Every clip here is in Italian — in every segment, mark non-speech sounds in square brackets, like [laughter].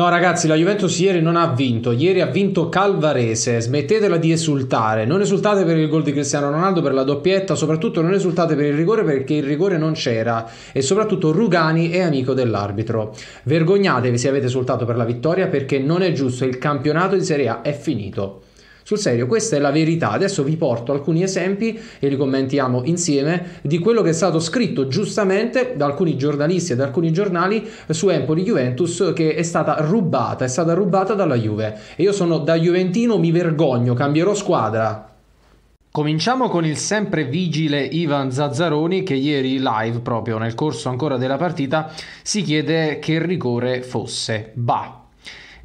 No ragazzi, la Juventus ieri non ha vinto, ieri ha vinto Calvarese, smettetela di esultare, non esultate per il gol di Cristiano Ronaldo, per la doppietta, soprattutto non esultate per il rigore perché il rigore non c'era e soprattutto Rugani è amico dell'arbitro. Vergognatevi se avete esultato per la vittoria perché non è giusto, il campionato di Serie A è finito. Sul serio, questa è la verità. Adesso vi porto alcuni esempi e li commentiamo insieme di quello che è stato scritto giustamente da alcuni giornalisti e da alcuni giornali su Empoli Juventus che è stata rubata, è stata rubata dalla Juve. E io sono da Juventino, mi vergogno, cambierò squadra. Cominciamo con il sempre vigile Ivan Zazzaroni che ieri live proprio nel corso ancora della partita si chiede che rigore fosse. Bah,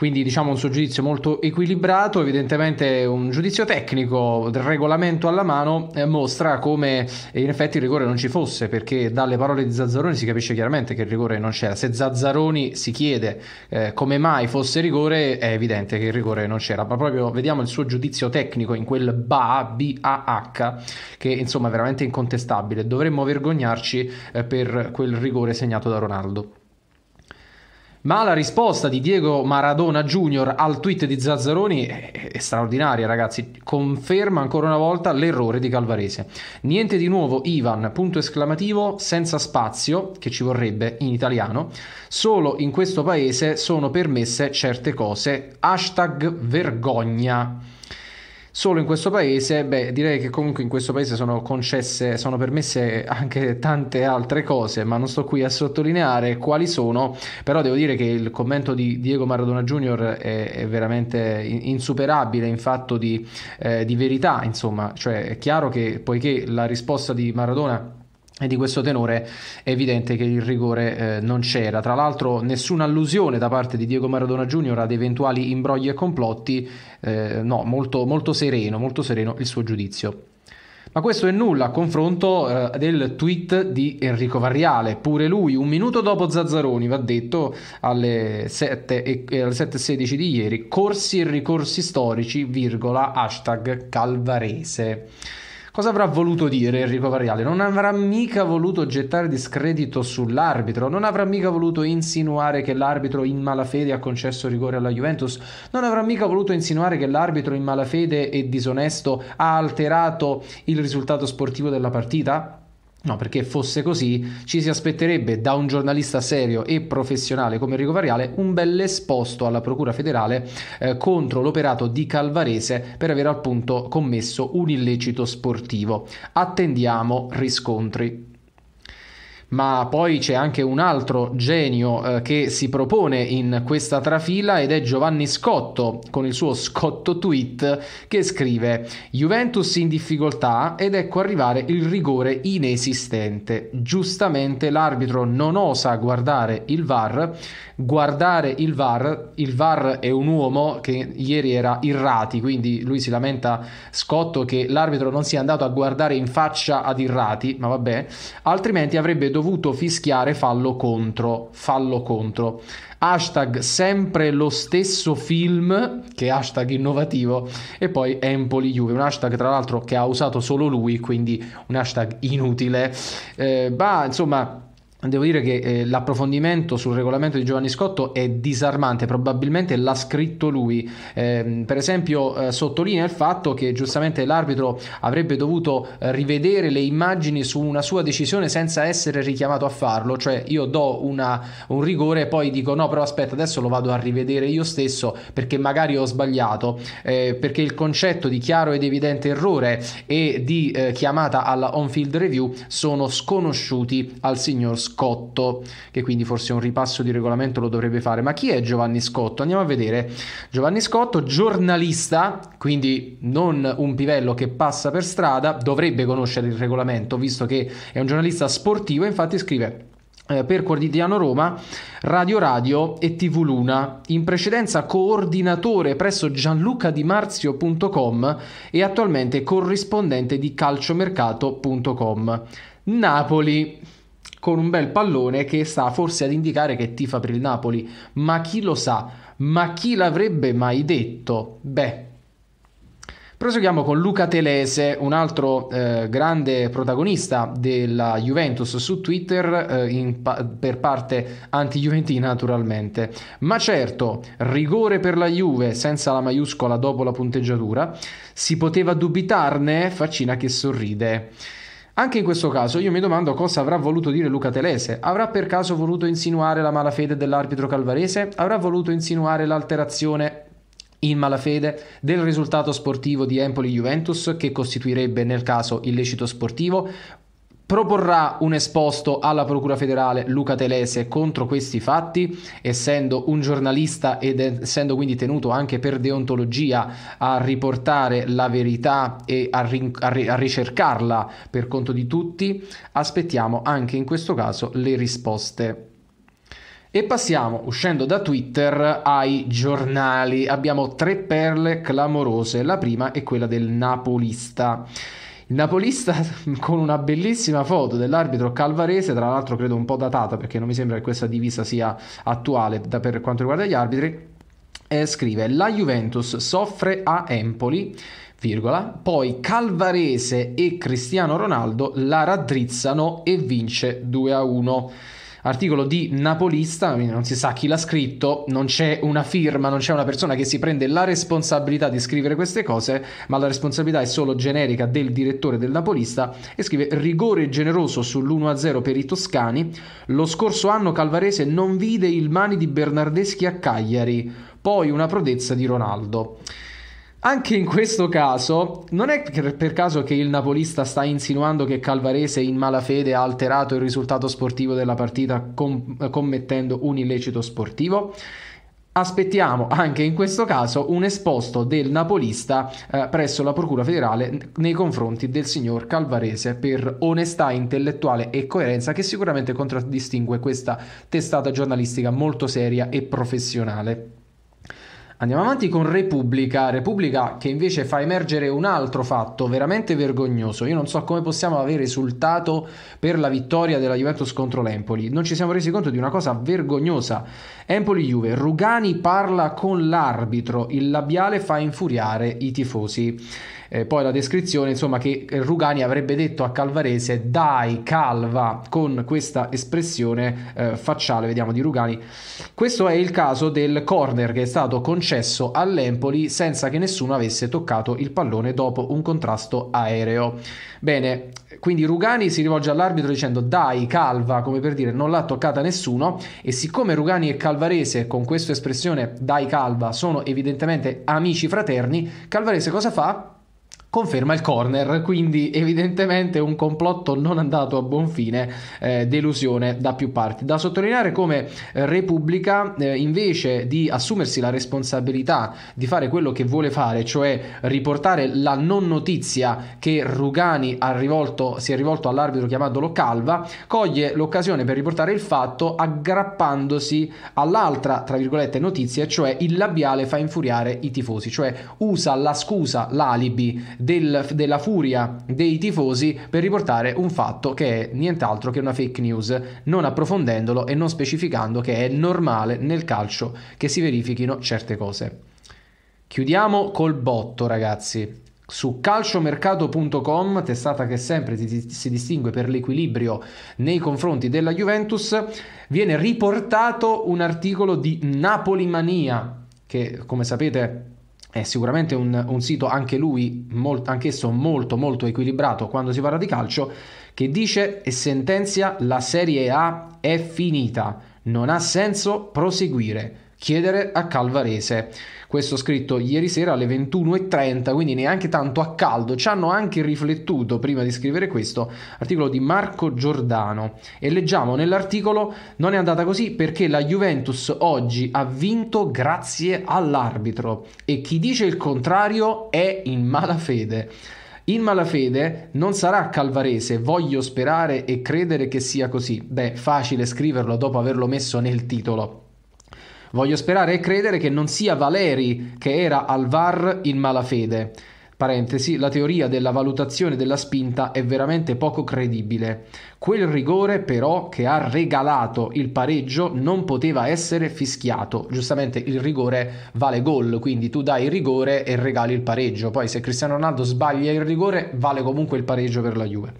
quindi diciamo un suo giudizio molto equilibrato, evidentemente un giudizio tecnico, del regolamento alla mano, eh, mostra come eh, in effetti il rigore non ci fosse, perché dalle parole di Zazzaroni si capisce chiaramente che il rigore non c'era. Se Zazzaroni si chiede eh, come mai fosse rigore, è evidente che il rigore non c'era, ma proprio vediamo il suo giudizio tecnico in quel BAH, B-A-H, che insomma è veramente incontestabile. Dovremmo vergognarci eh, per quel rigore segnato da Ronaldo. Ma la risposta di Diego Maradona Junior al tweet di Zazzaroni è straordinaria, ragazzi. Conferma ancora una volta l'errore di Calvarese. Niente di nuovo, Ivan, punto esclamativo, senza spazio, che ci vorrebbe in italiano. Solo in questo paese sono permesse certe cose. Hashtag vergogna. Solo in questo paese, beh, direi che comunque in questo paese sono concesse, sono permesse anche tante altre cose, ma non sto qui a sottolineare quali sono, però devo dire che il commento di Diego Maradona Junior è, è veramente insuperabile in fatto di, eh, di verità, insomma, cioè è chiaro che poiché la risposta di Maradona e di questo tenore è evidente che il rigore eh, non c'era. Tra l'altro nessuna allusione da parte di Diego Maradona Junior ad eventuali imbrogli e complotti, eh, no, molto, molto, sereno, molto sereno il suo giudizio. Ma questo è nulla a confronto eh, del tweet di Enrico Varriale, pure lui un minuto dopo Zazzaroni, va detto, alle 7.16 eh, di ieri, corsi e ricorsi storici, virgola, hashtag calvarese. Cosa avrà voluto dire Enrico Variale? Non avrà mica voluto gettare discredito sull'arbitro, non avrà mica voluto insinuare che l'arbitro in malafede ha concesso rigore alla Juventus, non avrà mica voluto insinuare che l'arbitro in malafede e disonesto ha alterato il risultato sportivo della partita? No, perché fosse così ci si aspetterebbe da un giornalista serio e professionale come Enrico Variale un bel esposto alla Procura federale eh, contro l'operato di Calvarese per aver appunto commesso un illecito sportivo. Attendiamo riscontri ma poi c'è anche un altro genio eh, che si propone in questa trafila ed è Giovanni Scotto con il suo Scotto tweet che scrive Juventus in difficoltà ed ecco arrivare il rigore inesistente. Giustamente l'arbitro non osa guardare il VAR, guardare il VAR, il VAR è un uomo che ieri era Irrati, quindi lui si lamenta Scotto che l'arbitro non sia andato a guardare in faccia ad Irrati, ma vabbè, altrimenti avrebbe dovuto dovuto fischiare fallo contro, fallo contro. Hashtag sempre lo stesso film, che è hashtag innovativo, e poi Empoli Juve, un hashtag tra l'altro che ha usato solo lui, quindi un hashtag inutile. Eh, insomma Devo dire che eh, l'approfondimento sul regolamento di Giovanni Scotto è disarmante, probabilmente l'ha scritto lui. Eh, per esempio eh, sottolinea il fatto che giustamente l'arbitro avrebbe dovuto eh, rivedere le immagini su una sua decisione senza essere richiamato a farlo, cioè io do una, un rigore e poi dico no però aspetta adesso lo vado a rivedere io stesso perché magari ho sbagliato, eh, perché il concetto di chiaro ed evidente errore e di eh, chiamata alla on-field review sono sconosciuti al signor Scotto. Scotto, che quindi forse un ripasso di regolamento lo dovrebbe fare. Ma chi è Giovanni Scotto? Andiamo a vedere. Giovanni Scotto, giornalista, quindi non un pivello che passa per strada, dovrebbe conoscere il regolamento, visto che è un giornalista sportivo, infatti scrive eh, per Quotidiano Roma, Radio Radio e TV Luna, in precedenza coordinatore presso gianlucadimarzio.com e attualmente corrispondente di calciomercato.com. Napoli con un bel pallone che sta forse ad indicare che tifa per il Napoli. Ma chi lo sa? Ma chi l'avrebbe mai detto? Beh. Proseguiamo con Luca Telese, un altro eh, grande protagonista della Juventus su Twitter, eh, pa- per parte anti-Juventina naturalmente. Ma certo, rigore per la Juve senza la maiuscola dopo la punteggiatura, si poteva dubitarne? Faccina che sorride. Anche in questo caso io mi domando cosa avrà voluto dire Luca Telese. Avrà per caso voluto insinuare la malafede dell'arbitro calvarese? Avrà voluto insinuare l'alterazione in malafede del risultato sportivo di Empoli-Juventus che costituirebbe nel caso illecito sportivo proporrà un esposto alla Procura federale Luca Telese contro questi fatti, essendo un giornalista ed essendo quindi tenuto anche per deontologia a riportare la verità e a, rin- a, ri- a ricercarla per conto di tutti, aspettiamo anche in questo caso le risposte. E passiamo, uscendo da Twitter, ai giornali. Abbiamo tre perle clamorose. La prima è quella del Napolista il napolista [laughs] con una bellissima foto dell'arbitro Calvarese, tra l'altro credo un po' datata perché non mi sembra che questa divisa sia attuale da, per quanto riguarda gli arbitri, eh, scrive la Juventus soffre a Empoli Virgola. poi Calvarese e Cristiano Ronaldo la raddrizzano e vince 2 a 1 articolo di Napolista, quindi non si sa chi l'ha scritto, non c'è una firma, non c'è una persona che si prende la responsabilità di scrivere queste cose, ma la responsabilità è solo generica del direttore del Napolista e scrive rigore generoso sull'1-0 per i toscani. Lo scorso anno Calvarese non vide il mani di Bernardeschi a Cagliari, poi una prodezza di Ronaldo. Anche in questo caso, non è per caso che il napolista sta insinuando che Calvarese in mala fede ha alterato il risultato sportivo della partita com- commettendo un illecito sportivo? Aspettiamo anche in questo caso un esposto del napolista eh, presso la Procura federale nei confronti del signor Calvarese per onestà intellettuale e coerenza che sicuramente contraddistingue questa testata giornalistica molto seria e professionale. Andiamo avanti con Repubblica, Repubblica che invece fa emergere un altro fatto veramente vergognoso. Io non so come possiamo avere risultato per la vittoria della Juventus contro l'Empoli. Non ci siamo resi conto di una cosa vergognosa. Empoli-Juve, Rugani parla con l'arbitro, il labiale fa infuriare i tifosi eh, poi la descrizione insomma che Rugani avrebbe detto a Calvarese dai calva con questa espressione eh, facciale vediamo di Rugani questo è il caso del corner che è stato concesso all'Empoli senza che nessuno avesse toccato il pallone dopo un contrasto aereo bene quindi Rugani si rivolge all'arbitro dicendo dai calva come per dire non l'ha toccata nessuno e siccome Rugani e Calvarese con questa espressione dai calva sono evidentemente amici fraterni Calvarese cosa fa? conferma il corner, quindi evidentemente un complotto non andato a buon fine, eh, delusione da più parti. Da sottolineare come eh, Repubblica eh, invece di assumersi la responsabilità di fare quello che vuole fare, cioè riportare la non notizia che Rugani rivolto, si è rivolto all'arbitro chiamandolo Calva, coglie l'occasione per riportare il fatto aggrappandosi all'altra, tra virgolette, notizia, cioè il labiale fa infuriare i tifosi, cioè usa la scusa, l'alibi del, della furia dei tifosi per riportare un fatto che è nient'altro che una fake news, non approfondendolo e non specificando che è normale nel calcio che si verifichino certe cose. Chiudiamo col botto, ragazzi. Su calciomercato.com, testata che sempre si distingue per l'equilibrio nei confronti della Juventus, viene riportato un articolo di Napoli Mania, che come sapete è sicuramente un, un sito anche lui, molt, anch'esso molto molto equilibrato quando si parla di calcio, che dice e sentenzia la Serie A è finita, non ha senso proseguire chiedere a Calvarese. Questo scritto ieri sera alle 21.30, quindi neanche tanto a caldo. Ci hanno anche riflettuto prima di scrivere questo articolo di Marco Giordano. E leggiamo nell'articolo: Non è andata così perché la Juventus oggi ha vinto grazie all'arbitro. E chi dice il contrario è in malafede. In malafede non sarà calvarese, voglio sperare e credere che sia così. Beh, facile scriverlo dopo averlo messo nel titolo. Voglio sperare e credere che non sia Valeri che era al VAR in malafede. Parentesi, la teoria della valutazione della spinta è veramente poco credibile. Quel rigore però che ha regalato il pareggio non poteva essere fischiato. Giustamente il rigore vale gol, quindi tu dai il rigore e regali il pareggio. Poi se Cristiano Ronaldo sbaglia il rigore vale comunque il pareggio per la Juve.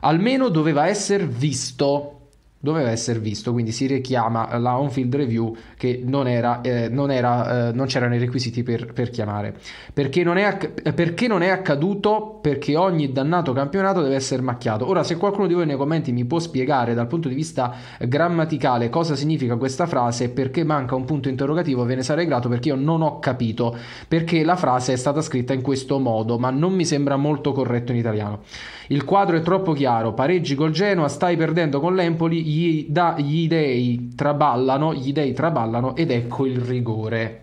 Almeno doveva essere visto doveva essere visto, quindi si richiama eh, la on-field review che non, era, eh, non, era, eh, non c'erano i requisiti per, per chiamare. Perché non, acc- perché non, è accaduto? Perché ogni dannato campionato deve essere macchiato. Ora, se qualcuno di voi nei commenti mi può spiegare dal punto di vista grammaticale cosa significa questa frase e perché manca un punto interrogativo, ve ne sarei grato perché io non ho capito perché la frase è stata scritta in questo modo, ma non mi sembra molto corretto in italiano. Il quadro è troppo chiaro, pareggi col Genoa, stai perdendo con l'Empoli, gli, da, gli dei traballano, gli dei traballano ed ecco il rigore.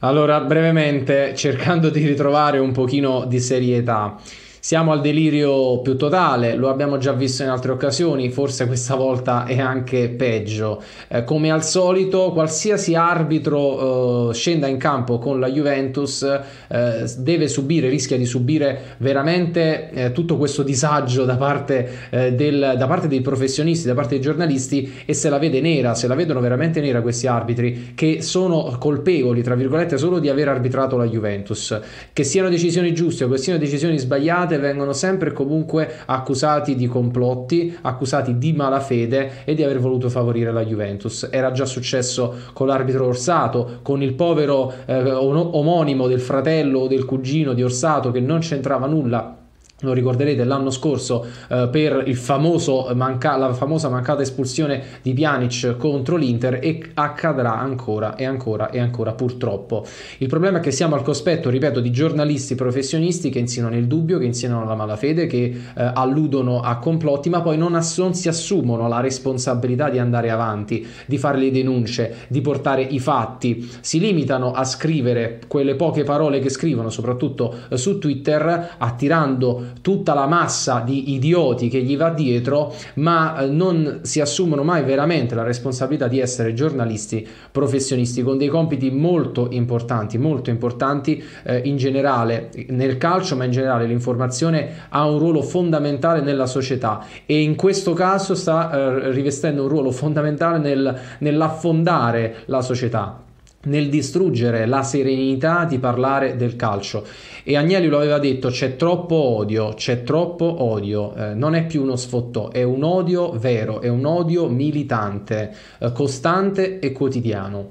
Allora, brevemente, cercando di ritrovare un pochino di serietà. Siamo al delirio più totale, lo abbiamo già visto in altre occasioni, forse questa volta è anche peggio. Eh, come al solito, qualsiasi arbitro eh, scenda in campo con la Juventus eh, deve subire, rischia di subire veramente eh, tutto questo disagio da parte, eh, del, da parte dei professionisti, da parte dei giornalisti e se la vede nera, se la vedono veramente nera questi arbitri che sono colpevoli, tra virgolette, solo di aver arbitrato la Juventus. Che siano decisioni giuste o che siano decisioni sbagliate, persone vengono sempre e comunque accusati di complotti, accusati di malafede e di aver voluto favorire la Juventus. Era già successo con l'arbitro Orsato, con il povero eh, omonimo del fratello o del cugino di Orsato che non c'entrava nulla lo ricorderete l'anno scorso eh, per famoso manca- la famosa mancata espulsione di Pjanic contro l'Inter e accadrà ancora e ancora e ancora purtroppo. Il problema è che siamo al cospetto, ripeto, di giornalisti professionisti che insinuano il dubbio, che insinuano la malafede, che eh, alludono a complotti, ma poi non, ass- non si assumono la responsabilità di andare avanti, di fare le denunce, di portare i fatti. Si limitano a scrivere quelle poche parole che scrivono, soprattutto eh, su Twitter, attirando tutta la massa di idioti che gli va dietro, ma eh, non si assumono mai veramente la responsabilità di essere giornalisti professionisti con dei compiti molto importanti, molto importanti eh, in generale nel calcio, ma in generale l'informazione ha un ruolo fondamentale nella società e in questo caso sta eh, rivestendo un ruolo fondamentale nel, nell'affondare la società nel distruggere la serenità di parlare del calcio. E Agnelli lo aveva detto, c'è troppo odio, c'è troppo odio, eh, non è più uno sfottò, è un odio vero, è un odio militante, eh, costante e quotidiano.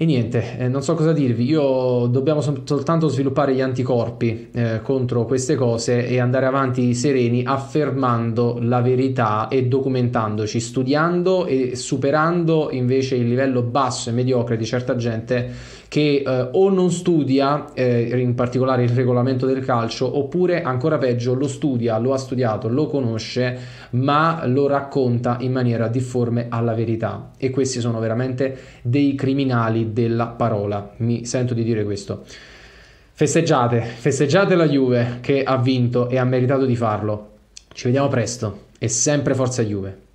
E niente, eh, non so cosa dirvi, io dobbiamo soltanto sviluppare gli anticorpi eh, contro queste cose e andare avanti sereni affermando la verità e documentandoci, studiando e superando invece il livello basso e mediocre di certa gente che eh, o non studia eh, in particolare il regolamento del calcio oppure ancora peggio lo studia, lo ha studiato, lo conosce ma lo racconta in maniera difforme alla verità e questi sono veramente dei criminali della parola, mi sento di dire questo. Festeggiate, festeggiate la Juve che ha vinto e ha meritato di farlo. Ci vediamo presto e sempre forza Juve.